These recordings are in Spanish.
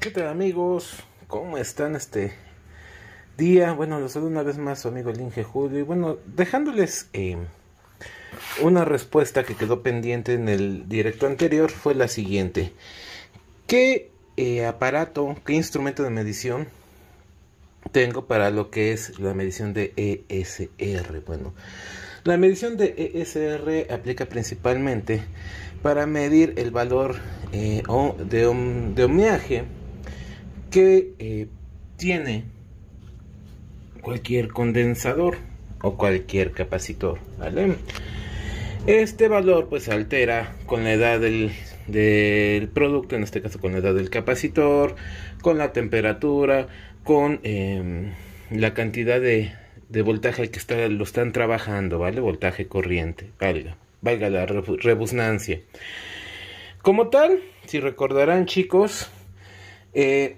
¿Qué tal amigos? ¿Cómo están este día? Bueno, los saludo una vez más su amigo Linge Julio. Y bueno, dejándoles em, una respuesta que quedó pendiente en el directo anterior fue la siguiente. ¿Qué eh, aparato, qué instrumento de medición tengo para lo que es la medición de ESR? Bueno, la medición de ESR aplica principalmente para medir el valor eh, de, de, que eh, tiene cualquier condensador o cualquier capacitor, ¿vale? Este valor pues altera con la edad del, producto, en este caso con la edad del capacitor, con la temperatura, con em, la cantidad de, voltaje al que está, lo están trabajando, ¿vale? Voltaje corriente, valga, valga la rebuznancia. Como tal, si recordarán chicos, eh,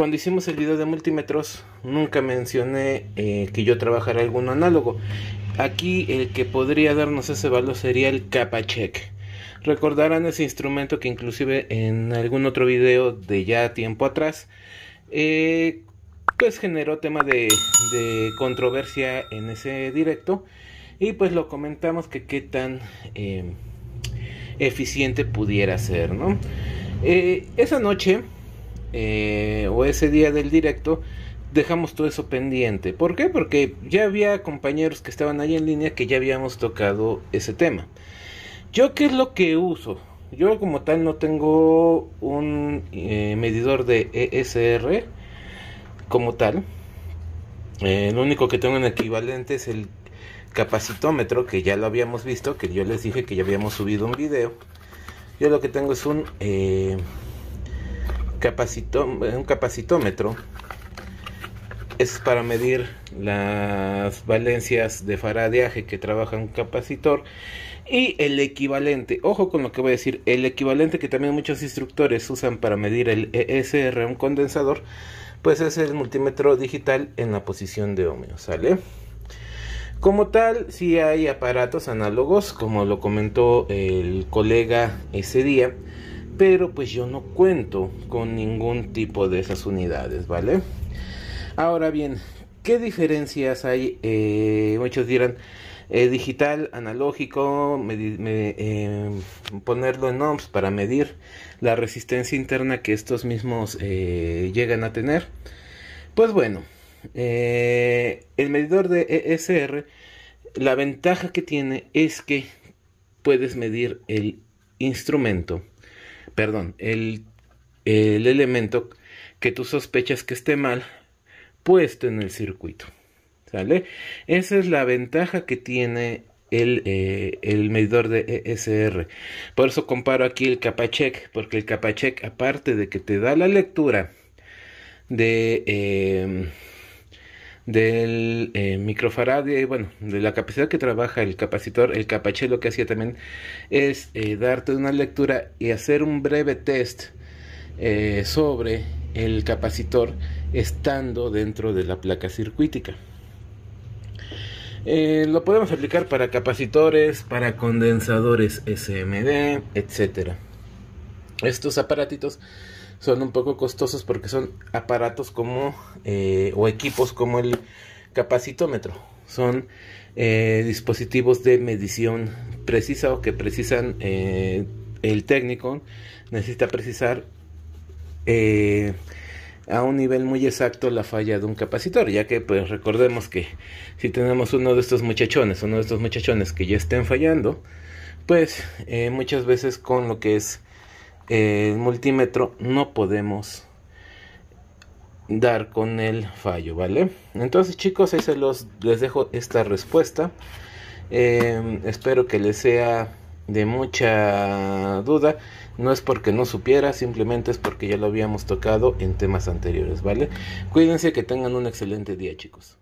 cuando hicimos el video de multímetros, nunca mencioné eh, que yo trabajara algún análogo. Aquí el que podría darnos ese valor sería el check. Recordarán ese instrumento que inclusive en algún otro video de ya tiempo atrás, eh, pues generó tema de, controversia en ese directo. Y pues lo comentamos que qué tan eh, eficiente pudiera ser, ¿no? esa noche eh, o ese día del directo, dejamos todo eso pendiente. ¿Por qué? Porque ya había compañeros que estaban ahí en línea que ya habíamos tocado ese tema. Yo qué es lo que uso. Yo como tal no tengo un eh, medidor de ESR como tal. Eh, lo único que tengo en equivalente es el capacitómetro que ya lo habíamos visto, que yo les dije que ya habíamos subido un video. Yo lo que tengo es un un capacitómetro es para medir las valencias de faradeaje que trabaja un capacitor y el equivalente, ojo con lo que voy a decir, el equivalente que también muchos instructores usan para medir el ESR, un condensador, pues es el multímetro digital en la posición de ohmios. ¿sale? Como tal, si hay aparatos análogos, como lo comentó el colega ese día, pero pues yo no cuento con ningún tipo de esas unidades, ¿vale? Ahora bien, ¿qué diferencias hay? Eh, muchos dirán, eh, digital, analógico, eh, ponerlo en ohms para medir la resistencia interna que estos mismos llegan a tener. Pues bueno, el medidor de ESR, la ventaja que tiene es que puedes medir el instrumento perdón, el, el elemento que tú sospechas que esté mal puesto en el circuito. ¿Sale? Esa es la ventaja que tiene el, eh, el, medidor de ESR. Por eso comparo aquí el check porque el check aparte de que te da la lectura de, eh, del eh, microfaradio y bueno, de la capacidad que trabaja el capacitor, el capaché lo que hacía también es eh, darte una lectura y hacer un breve test eh, sobre el capacitor estando dentro de la placa circuítica. lo podemos aplicar para capacitores, para condensadores SMD, etcétera. Estos aparatitos son un poco costosos porque son aparatos como eh, o equipos como el capacitómetro. Son eh, dispositivos de medición precisa o que precisan eh, el técnico necesita precisar a un nivel muy exacto la falla de un capacitor, ya que pues recordemos que si tenemos uno de estos muchachones, uno de estos muchachones que ya estén fallando, pues muchas veces con lo que es el multímetro no podemos dar con el fallo, ¿vale? Entonces chicos, ahí se los, les dejo esta respuesta. Em, espero que les sea de mucha duda. No es porque no supiera, simplemente es porque ya lo habíamos tocado en temas anteriores, ¿vale? Cuídense que tengan un excelente día chicos.